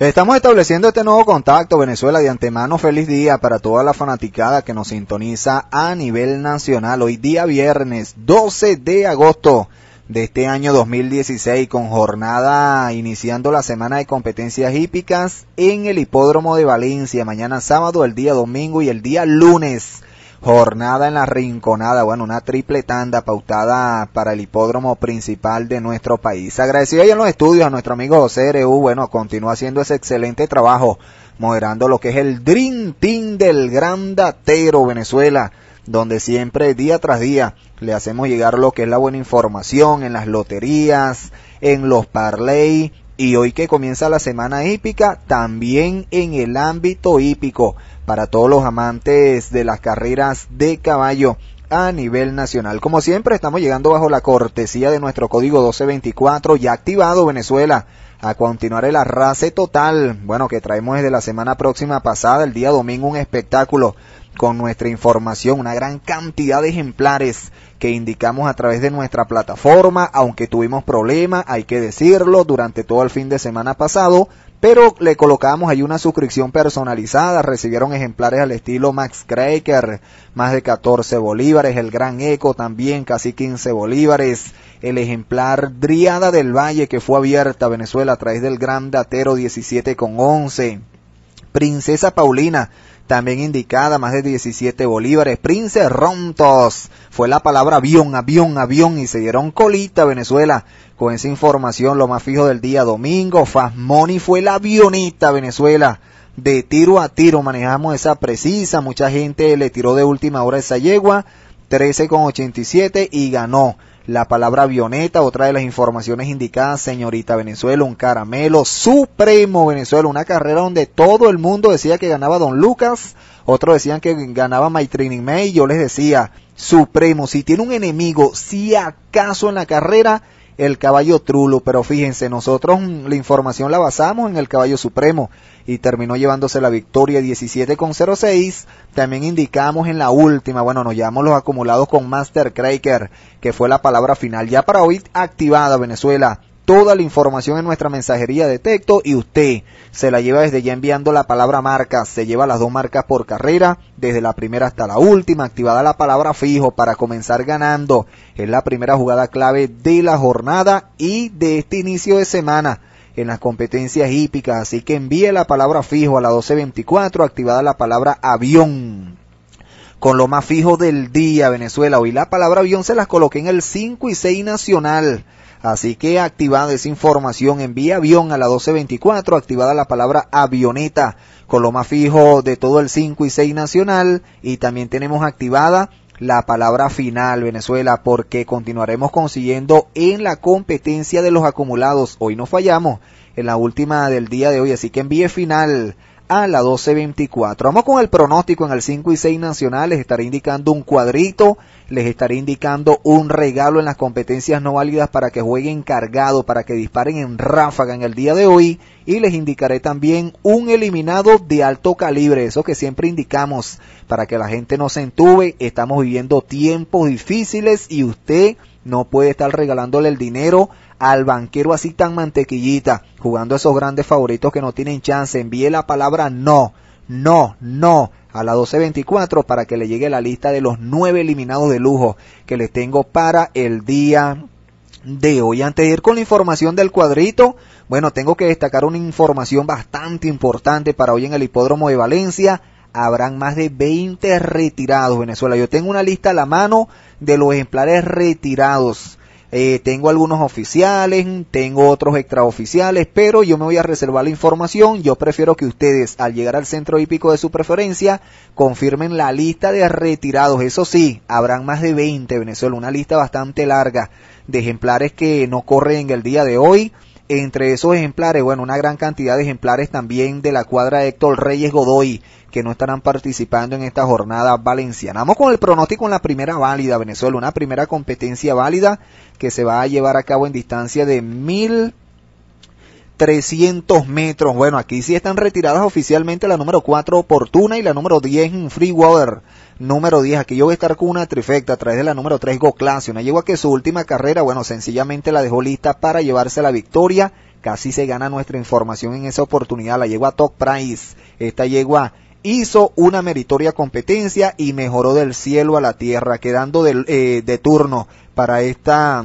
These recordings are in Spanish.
Estamos estableciendo este nuevo contacto, Venezuela, de antemano feliz día para toda la fanaticada que nos sintoniza a nivel nacional. Hoy día viernes 12 de agosto de este año 2016 con jornada iniciando la semana de competencias hípicas en el hipódromo de Valencia. Mañana sábado, el día domingo y el día lunes Jornada en la Rinconada, bueno, una triple tanda pautada para el hipódromo principal de nuestro país. Agradecido ahí en los estudios a nuestro amigo José bueno, continúa haciendo ese excelente trabajo, moderando lo que es el Dream Team del Gran Datero Venezuela donde siempre día tras día le hacemos llegar lo que es la buena información en las loterías, en los parlay y hoy que comienza la semana hípica, también en el ámbito hípico, para todos los amantes de las carreras de caballo a nivel nacional. Como siempre, estamos llegando bajo la cortesía de nuestro código 1224, ya activado Venezuela, a continuar el arrase total. Bueno, que traemos desde la semana próxima pasada, el día domingo, un espectáculo con nuestra información, una gran cantidad de ejemplares que indicamos a través de nuestra plataforma, aunque tuvimos problemas, hay que decirlo, durante todo el fin de semana pasado, pero le colocamos ahí una suscripción personalizada, recibieron ejemplares al estilo Max Cracker, más de 14 bolívares, el Gran Eco también, casi 15 bolívares, el ejemplar Driada del Valle que fue abierta a Venezuela a través del Gran Datero 17 con 11, Princesa Paulina, también indicada, más de 17 bolívares. Prince Rontos fue la palabra avión, avión, avión y se dieron colita Venezuela con esa información, lo más fijo del día domingo. Fasmoni fue la avionita Venezuela. De tiro a tiro manejamos esa precisa. Mucha gente le tiró de última hora esa yegua. con 87 y ganó la palabra avioneta, otra de las informaciones indicadas, señorita Venezuela, un caramelo, supremo Venezuela, una carrera donde todo el mundo decía que ganaba Don Lucas, otros decían que ganaba My Training May, yo les decía, supremo, si tiene un enemigo, si acaso en la carrera, el caballo trulo pero fíjense, nosotros mm, la información la basamos en el caballo Supremo y terminó llevándose la victoria con 06 También indicamos en la última, bueno, nos llevamos los acumulados con Master Cracker, que fue la palabra final ya para hoy activada Venezuela toda la información en nuestra mensajería de texto y usted se la lleva desde ya enviando la palabra marca, se lleva las dos marcas por carrera, desde la primera hasta la última, activada la palabra fijo para comenzar ganando. Es la primera jugada clave de la jornada y de este inicio de semana en las competencias hípicas, así que envíe la palabra fijo a la 1224, activada la palabra avión con lo más fijo del día, Venezuela. Hoy la palabra avión se las coloqué en el 5 y 6 nacional. Así que activada esa información, envía avión a la 1224, activada la palabra avioneta, con lo más fijo de todo el 5 y 6 nacional. Y también tenemos activada la palabra final, Venezuela, porque continuaremos consiguiendo en la competencia de los acumulados. Hoy no fallamos en la última del día de hoy, así que envíe final a la 12.24. Vamos con el pronóstico en el 5 y 6 nacional. Les estaré indicando un cuadrito, les estaré indicando un regalo en las competencias no válidas para que jueguen cargado, para que disparen en ráfaga en el día de hoy. Y les indicaré también un eliminado de alto calibre, eso que siempre indicamos, para que la gente no se entube. Estamos viviendo tiempos difíciles y usted no puede estar regalándole el dinero al banquero así tan mantequillita, jugando a esos grandes favoritos que no tienen chance. Envíe la palabra no, no, no a la 1224 para que le llegue la lista de los nueve eliminados de lujo que les tengo para el día de hoy. Antes de ir con la información del cuadrito, bueno, tengo que destacar una información bastante importante para hoy en el hipódromo de Valencia habrán más de 20 retirados Venezuela. Yo tengo una lista a la mano de los ejemplares retirados. Eh, tengo algunos oficiales, tengo otros extraoficiales, pero yo me voy a reservar la información. Yo prefiero que ustedes, al llegar al centro hípico de su preferencia, confirmen la lista de retirados. Eso sí, habrán más de 20 Venezuela, una lista bastante larga de ejemplares que no corren el día de hoy entre esos ejemplares, bueno, una gran cantidad de ejemplares también de la cuadra Héctor Reyes Godoy que no estarán participando en esta jornada valenciana. Vamos con el pronóstico en la primera válida, Venezuela, una primera competencia válida que se va a llevar a cabo en distancia de mil 300 metros. Bueno, aquí sí están retiradas oficialmente la número 4 oportuna y la número 10 Free Water. Número 10, aquí yo voy a estar con una trifecta a través de la número 3 Go Clase. Una yegua que su última carrera, bueno, sencillamente la dejó lista para llevarse la victoria. Casi se gana nuestra información en esa oportunidad. La yegua Top Price. Esta yegua hizo una meritoria competencia y mejoró del cielo a la tierra, quedando eh, de turno para esta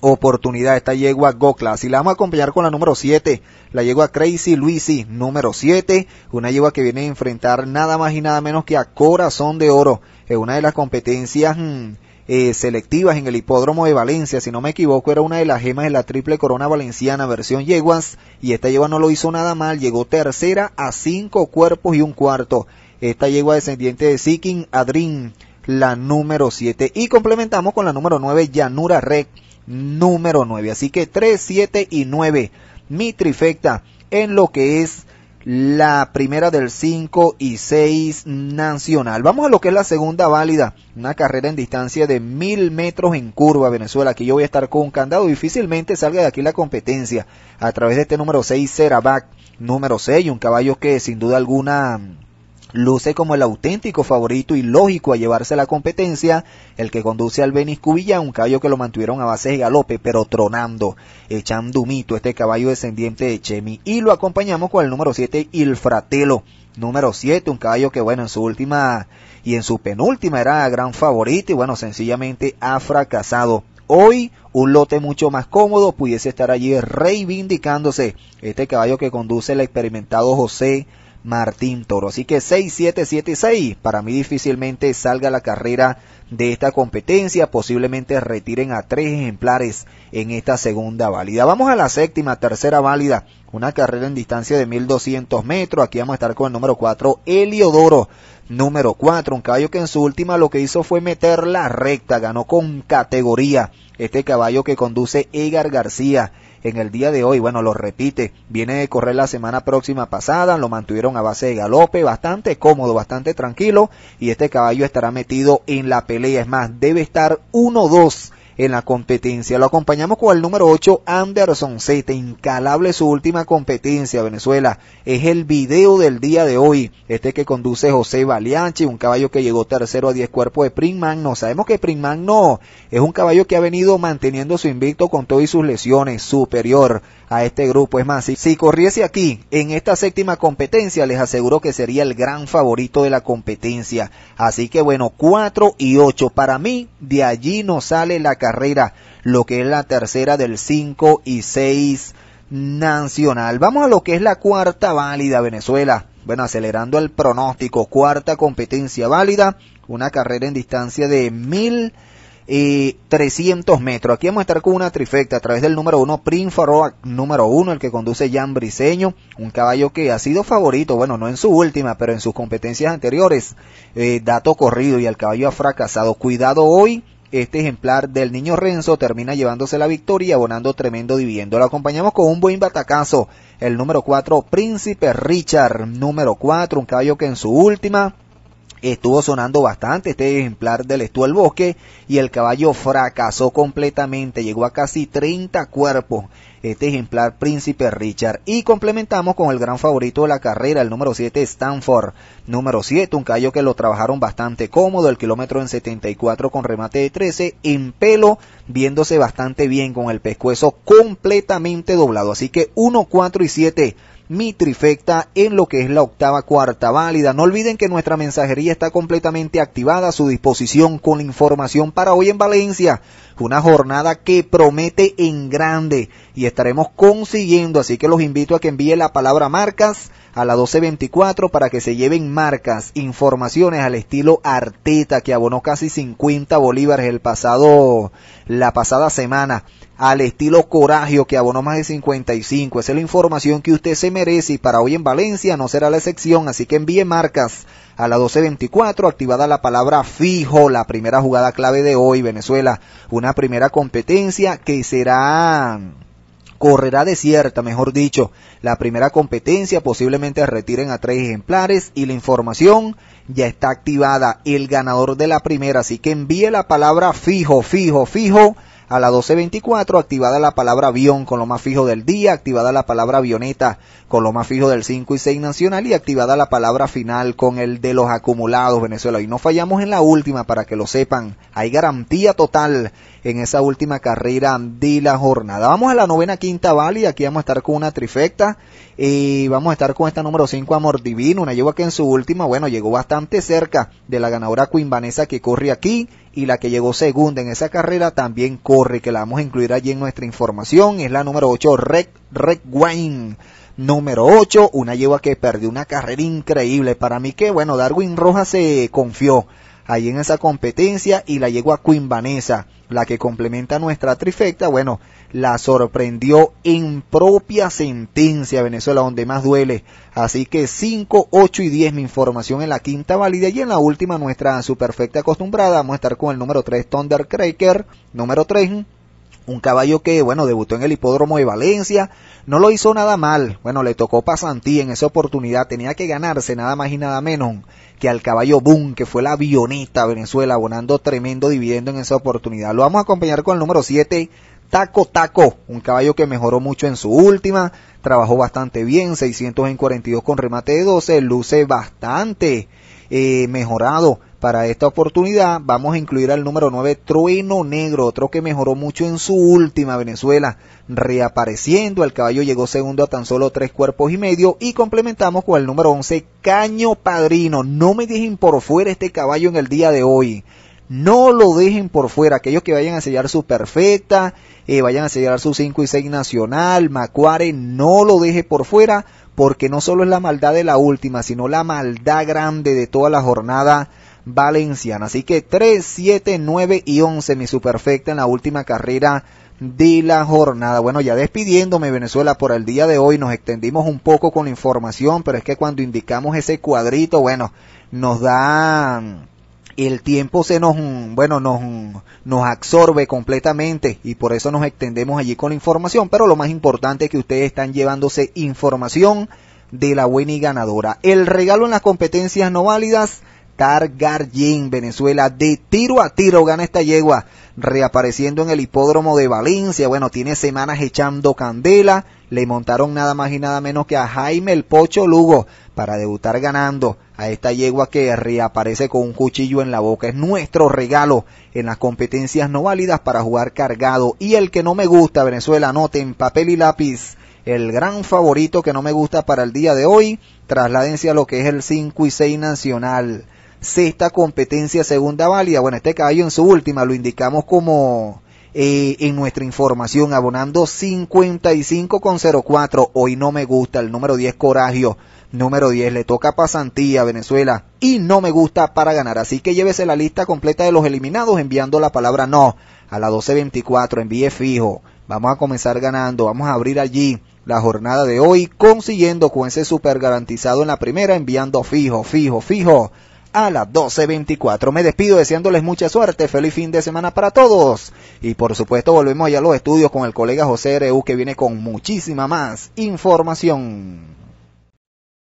oportunidad esta yegua Gokla. Y la vamos a acompañar con la número 7, la yegua Crazy Luisi, número 7, una yegua que viene a enfrentar nada más y nada menos que a Corazón de Oro, es una de las competencias mm, eh, selectivas en el hipódromo de Valencia, si no me equivoco, era una de las gemas de la triple corona valenciana versión yeguas, y esta yegua no lo hizo nada mal, llegó tercera a cinco cuerpos y un cuarto. Esta yegua descendiente de Seeking Adrin, la número 7. Y complementamos con la número 9, Llanura Rec número 9. Así que 3, 7 y 9. Mi trifecta en lo que es la primera del 5 y 6 nacional. Vamos a lo que es la segunda válida, una carrera en distancia de mil metros en curva, Venezuela. Aquí yo voy a estar con un candado, difícilmente salga de aquí la competencia a través de este número 6, Ceravac, número 6, un caballo que sin duda alguna luce como el auténtico favorito y lógico a llevarse la competencia, el que conduce al Benis Cubilla, un caballo que lo mantuvieron a base de galope, pero tronando. echando mito este caballo descendiente de Chemi. Y lo acompañamos con el número 7, Fratello Número 7, un caballo que bueno, en su última y en su penúltima era gran favorito y bueno, sencillamente ha fracasado. Hoy un lote mucho más cómodo pudiese estar allí reivindicándose este caballo que conduce el experimentado José Martín Toro. Así que 6-7-7-6. Para mí difícilmente salga la carrera de esta competencia. Posiblemente retiren a tres ejemplares en esta segunda válida. Vamos a la séptima, tercera válida. Una carrera en distancia de 1200 metros. Aquí vamos a estar con el número 4, Eliodoro. Número 4, un caballo que en su última lo que hizo fue meter la recta. Ganó con categoría este caballo que conduce Egar García en el día de hoy. Bueno, lo repite, viene de correr la semana próxima pasada, lo mantuvieron a base de galope, bastante cómodo, bastante tranquilo y este caballo estará metido en la pelea. Es más, debe estar 1 dos en la competencia. Lo acompañamos con el número 8, Anderson Z. Incalable su última competencia, Venezuela. Es el video del día de hoy. Este que conduce José Balianchi, un caballo que llegó tercero a 10 cuerpos de Primman. No sabemos que Primman no. Es un caballo que ha venido manteniendo su invicto con todas y sus lesiones. Superior a este grupo. Es más, si, corriese aquí en esta séptima competencia, les aseguro que sería el gran favorito de la competencia. Así que bueno, 4 y 8. Para mí, de allí nos sale la carrera, lo que es la tercera del 5 y 6 nacional. Vamos a lo que es la cuarta válida Venezuela. Bueno, acelerando el pronóstico, cuarta competencia válida, una carrera en distancia de mil 300 metros. Aquí vamos a estar con una trifecta a través del número 1, Prince número 1, el que conduce Jan Briseño, un caballo que ha sido favorito, bueno, no en su última, pero en sus competencias anteriores, eh, dato corrido y el caballo ha fracasado. Cuidado hoy, este ejemplar del niño Renzo termina llevándose la victoria abonando tremendo dividendo. Lo acompañamos con un buen batacazo. El número 4, Príncipe Richard. Número 4, un caballo que en su última estuvo sonando bastante este ejemplar del Estuvo Bosque y el caballo fracasó completamente, llegó a casi 30 cuerpos este ejemplar Príncipe Richard y complementamos con el gran favorito de la carrera, el número 7 Stanford, número 7, un caballo que lo trabajaron bastante cómodo, el kilómetro en 74 con remate de 13, en pelo, viéndose bastante bien con el pescuezo completamente doblado, así que 1, 4 y 7 Mitrifecta en lo que es la octava cuarta válida. No olviden que nuestra mensajería está completamente activada a su disposición con información para hoy en Valencia una jornada que promete en grande y estaremos consiguiendo, así que los invito a que envíe la palabra marcas a la 1224 para que se lleven marcas, informaciones al estilo Arteta que abonó casi 50 bolívares el pasado la pasada semana al estilo Coragio que abonó más de 55. Esa es la información que usted se merece y para hoy en Valencia no será la excepción, así que envíe marcas a la 12.24 activada la palabra fijo, la primera jugada clave de hoy, Venezuela. Una primera competencia que será correrá desierta, mejor dicho. La primera competencia posiblemente retiren a tres ejemplares y la información ya está activada. El ganador de la primera, así que envíe la palabra fijo, fijo, fijo. A la 12.24 activada la palabra avión con lo más fijo del día, activada la palabra avioneta más fijo del 5 y 6 nacional y activada la palabra final con el de los acumulados Venezuela. Y no fallamos en la última para que lo sepan. Hay garantía total en esa última carrera de la jornada. Vamos a la novena quinta y Aquí vamos a estar con una trifecta. Y vamos a estar con esta número 5 Amor Divino. Una lleva que en su última, bueno, llegó bastante cerca de la ganadora Quimbanesa que corre aquí y la que llegó segunda en esa carrera también corre, que la vamos a incluir allí en nuestra información, es la número 8, Red, Red número 8, una yegua que perdió una carrera increíble. Para mí que, bueno, Darwin Rojas se confió ahí en esa competencia y la yegua Queen Vanessa, la que complementa nuestra trifecta, bueno, la sorprendió en propia sentencia Venezuela, donde más duele. Así que 5, 8 y 10 mi información en la quinta válida y en la última nuestra superfecta acostumbrada. Vamos a estar con el número 3 Thundercracker, número 3 un caballo que, bueno, debutó en el hipódromo de Valencia, no lo hizo nada mal. Bueno, le tocó pasantía en esa oportunidad, tenía que ganarse nada más y nada menos que al caballo Boom, que fue la avioneta Venezuela, abonando tremendo dividendo en esa oportunidad. Lo vamos a acompañar con el número 7, Taco Taco, un caballo que mejoró mucho en su última, trabajó bastante bien, 642 en con remate de 12, luce bastante eh, mejorado para esta oportunidad vamos a incluir al número 9 Trueno Negro, otro que mejoró mucho en su última Venezuela, reapareciendo, el caballo llegó segundo a tan solo tres cuerpos y medio y complementamos con el número 11 Caño Padrino, no me dejen por fuera este caballo en el día de hoy. No lo dejen por fuera. Aquellos que vayan a sellar su perfecta, eh, vayan a sellar su 5 y 6 nacional, Macuare, no lo deje por fuera, porque no solo es la maldad de la última, sino la maldad grande de toda la jornada valenciana. Así que 3, 7, 9 y 11, mi superfecta en la última carrera de la jornada. Bueno, ya despidiéndome Venezuela por el día de hoy, nos extendimos un poco con la información, pero es que cuando indicamos ese cuadrito, bueno, nos da el tiempo se nos bueno nos nos absorbe completamente y por eso nos extendemos allí con la información, pero lo más importante es que ustedes están llevándose información de la buena y ganadora. El regalo en las competencias no válidas Targaryen. Venezuela de tiro a tiro gana esta yegua, reapareciendo en el hipódromo de Valencia. Bueno, tiene semanas echando candela. Le montaron nada más y nada menos que a Jaime el Pocho Lugo para debutar ganando a esta yegua que reaparece con un cuchillo en la boca. Es nuestro regalo en las competencias no válidas para jugar cargado. Y el que no me gusta, Venezuela, anoten papel y lápiz el gran favorito que no me gusta para el día de hoy. Trasládense a lo que es el 5 y 6 nacional sexta competencia segunda válida. Bueno, este caballo en su última lo indicamos como eh, en nuestra información, abonando 55,04. Hoy no me gusta el número 10 Coragio. Número 10 le toca pasantía a Venezuela y no me gusta para ganar. Así que llévese la lista completa de los eliminados enviando la palabra no a la 1224. Envíe fijo. Vamos a comenzar ganando. Vamos a abrir allí la jornada de hoy consiguiendo con ese super garantizado en la primera enviando fijo, fijo, fijo a las 12.24. Me despido deseándoles mucha suerte, feliz fin de semana para todos. Y por supuesto volvemos allá a los estudios con el colega José Reu que viene con muchísima más información.